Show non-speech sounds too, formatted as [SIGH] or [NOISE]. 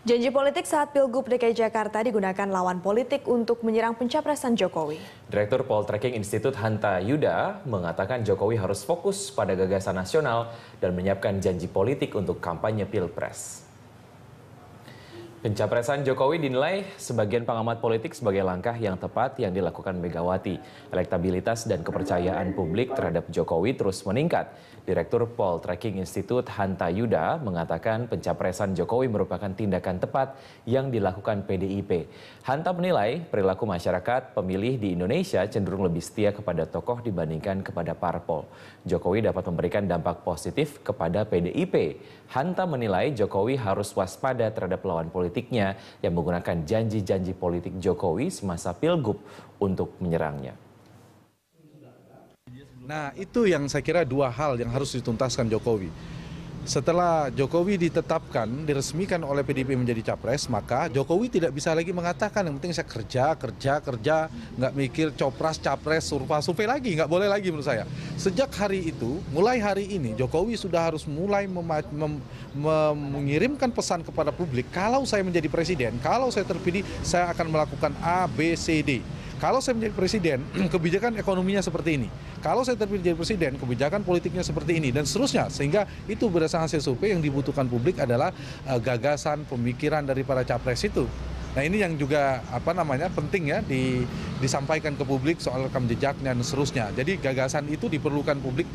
Janji politik saat Pilgub DKI Jakarta digunakan lawan politik untuk menyerang pencapresan Jokowi. Direktur Poltreking Institut Hanta Yuda mengatakan Jokowi harus fokus pada gagasan nasional dan menyiapkan janji politik untuk kampanye Pilpres. Pencapresan Jokowi dinilai sebagian pengamat politik sebagai langkah yang tepat yang dilakukan Megawati. Elektabilitas dan kepercayaan publik terhadap Jokowi terus meningkat. Direktur Pol Tracking Institute Hanta Yuda mengatakan pencapresan Jokowi merupakan tindakan tepat yang dilakukan PDIP. Hanta menilai perilaku masyarakat pemilih di Indonesia cenderung lebih setia kepada tokoh dibandingkan kepada parpol. Jokowi dapat memberikan dampak positif kepada PDIP. Hanta menilai Jokowi harus waspada terhadap lawan politik politiknya yang menggunakan janji-janji politik Jokowi semasa Pilgub untuk menyerangnya. Nah, itu yang saya kira dua hal yang harus dituntaskan Jokowi setelah Jokowi ditetapkan, diresmikan oleh PDIP menjadi capres, maka Jokowi tidak bisa lagi mengatakan yang penting saya kerja, kerja, kerja, nggak mikir copras, capres, survei, survei lagi, nggak boleh lagi menurut saya. Sejak hari itu, mulai hari ini, Jokowi sudah harus mulai mengirimkan pesan kepada publik, kalau saya menjadi presiden, kalau saya terpilih, saya akan melakukan A, B, C, D. Kalau saya menjadi presiden, [CLEARS THROAT] kebijakan ekonominya seperti ini. Kalau saya terpilih jadi presiden, kebijakan politiknya seperti ini dan seterusnya. Sehingga itu berdasarkan hasil survei yang dibutuhkan publik adalah uh, gagasan, pemikiran dari para capres itu. Nah ini yang juga apa namanya penting ya di, disampaikan ke publik soal rekam jejaknya dan seterusnya. Jadi gagasan itu diperlukan publik.